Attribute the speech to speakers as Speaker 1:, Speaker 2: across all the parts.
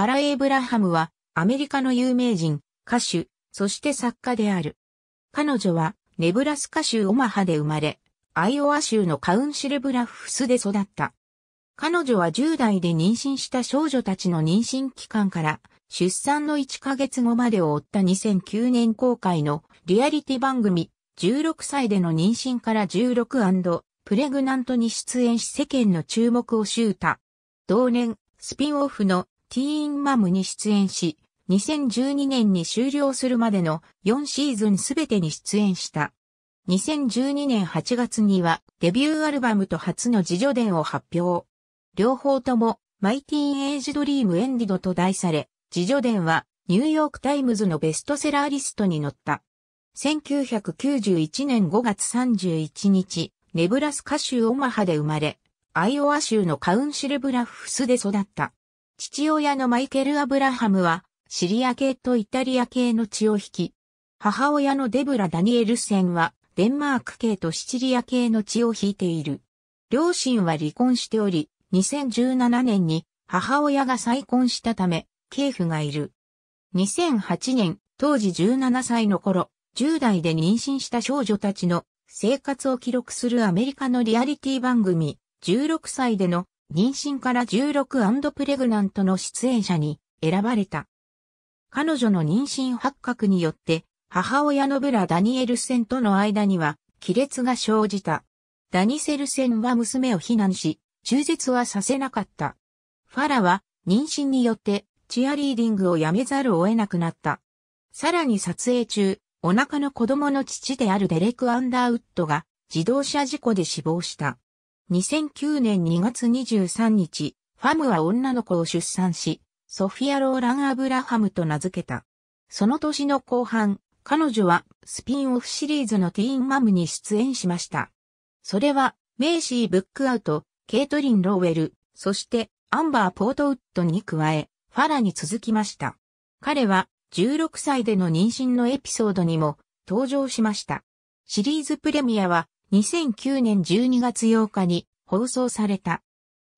Speaker 1: ファラ・エイブラハムはアメリカの有名人、歌手、そして作家である。彼女はネブラスカ州オマハで生まれ、アイオワ州のカウンシルブラフスで育った。彼女は10代で妊娠した少女たちの妊娠期間から出産の1ヶ月後までを追った2009年公開のリアリティ番組16歳での妊娠から16プレグナントに出演し世間の注目を集た。同年、スピンオフのティーンマムに出演し、2012年に終了するまでの4シーズンすべてに出演した。2012年8月にはデビューアルバムと初の自助伝を発表。両方ともマイティーンエイジドリームエンディドと題され、自助伝はニューヨークタイムズのベストセラーリストに載った。1991年5月31日、ネブラスカ州オマハで生まれ、アイオワ州のカウンシルブラフスで育った。父親のマイケル・アブラハムは、シリア系とイタリア系の血を引き、母親のデブラ・ダニエルセンは、デンマーク系とシチリア系の血を引いている。両親は離婚しており、2017年に母親が再婚したため、系譜がいる。2008年、当時17歳の頃、10代で妊娠した少女たちの生活を記録するアメリカのリアリティ番組、16歳での妊娠から16プレグナントの出演者に選ばれた。彼女の妊娠発覚によって、母親のブラ・ダニエルセンとの間には、亀裂が生じた。ダニセルセンは娘を非難し、中絶はさせなかった。ファラは、妊娠によって、チアリーディングをやめざるを得なくなった。さらに撮影中、お腹の子供の父であるデレク・アンダーウッドが、自動車事故で死亡した。2009年2月23日、ファムは女の子を出産し、ソフィア・ローラン・アブラハムと名付けた。その年の後半、彼女はスピンオフシリーズのティーンマムに出演しました。それは、メイシー・ブックアウト、ケイトリン・ローウェル、そしてアンバー・ポートウッドに加え、ファラに続きました。彼は16歳での妊娠のエピソードにも登場しました。シリーズプレミアは2009年12月8日に放送された。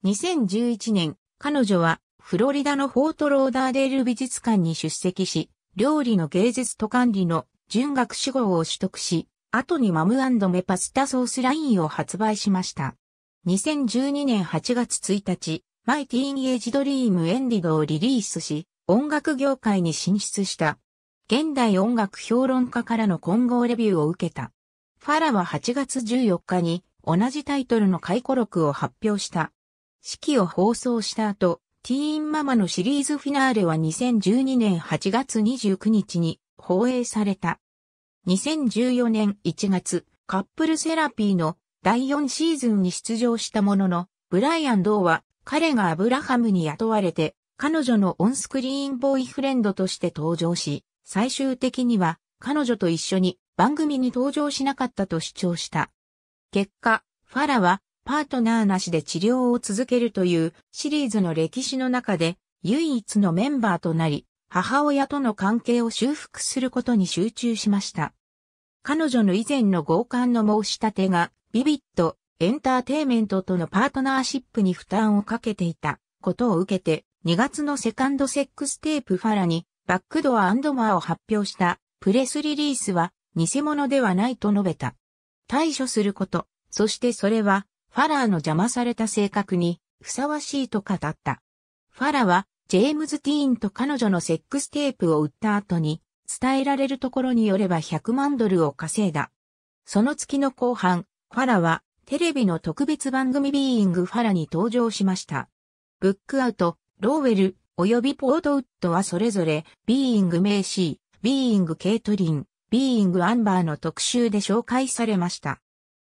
Speaker 1: 2011年、彼女はフロリダのフォートローダーデール美術館に出席し、料理の芸術と管理の準学士号を取得し、後にマムメパスタソースラインを発売しました。2012年8月1日、マイティーンエイジドリームエンディドをリリースし、音楽業界に進出した。現代音楽評論家からの混合レビューを受けた。ファラは8月14日に同じタイトルの回顧録を発表した。式を放送した後、ティーンママのシリーズフィナーレは2012年8月29日に放映された。2014年1月、カップルセラピーの第4シーズンに出場したものの、ブライアン・ドーは彼がアブラハムに雇われて、彼女のオンスクリーンボーイフレンドとして登場し、最終的には彼女と一緒に番組に登場しなかったと主張した。結果、ファラはパートナーなしで治療を続けるというシリーズの歴史の中で唯一のメンバーとなり、母親との関係を修復することに集中しました。彼女の以前の強姦の申し立てが、ビビット、エンターテイメントとのパートナーシップに負担をかけていたことを受けて、2月のセカンドセックステープファラに、バックドアマーを発表したプレスリリースは、偽物ではないと述べた。対処すること、そしてそれは、ファラーの邪魔された性格に、ふさわしいと語った。ファラは、ジェームズ・ティーンと彼女のセックステープを売った後に、伝えられるところによれば100万ドルを稼いだ。その月の後半、ファラは、テレビの特別番組ビーイングファラに登場しました。ブックアウト、ローウェル、及びポートウッドはそれぞれ、ビーイング名ー、ビーイングケイトリン、ビーイングアンバーの特集で紹介されました。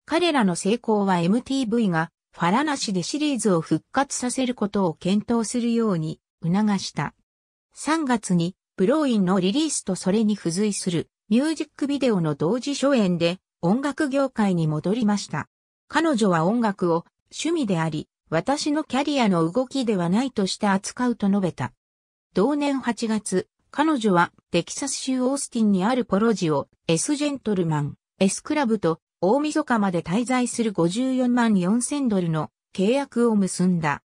Speaker 1: 彼らの成功は MTV がファラなしでシリーズを復活させることを検討するように促した。3月にブローインのリリースとそれに付随するミュージックビデオの同時初演で音楽業界に戻りました。彼女は音楽を趣味であり、私のキャリアの動きではないとして扱うと述べた。同年8月、彼女はテキサス州オースティンにあるポロジオ、S ジェントルマン、S クラブと大晦日まで滞在する54万4000ドルの契約を結んだ。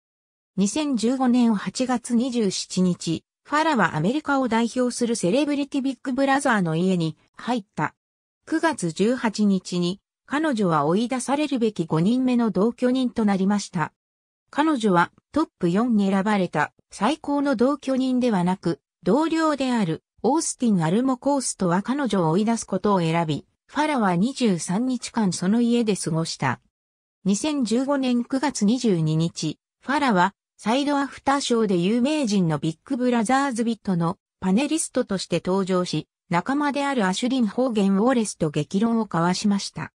Speaker 1: 2015年8月27日、ファラはアメリカを代表するセレブリティビッグブラザーの家に入った。9月18日に彼女は追い出されるべき5人目の同居人となりました。彼女はトップ4に選ばれた最高の同居人ではなく同僚であるオースティン・アルモコーストは彼女を追い出すことを選び、ファラは23日間その家で過ごした。2015年9月22日、ファラはサイドアフターショーで有名人のビッグブラザーズビットのパネリストとして登場し、仲間であるアシュリン・ホーゲン・ウォレスと激論を交わしました。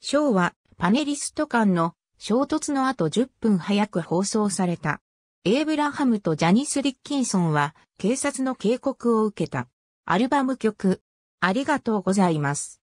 Speaker 1: ショーはパネリスト間の衝突の後10分早く放送された。エイブラハムとジャニス・リッキンソンは警察の警告を受けた。アルバム曲、ありがとうございます。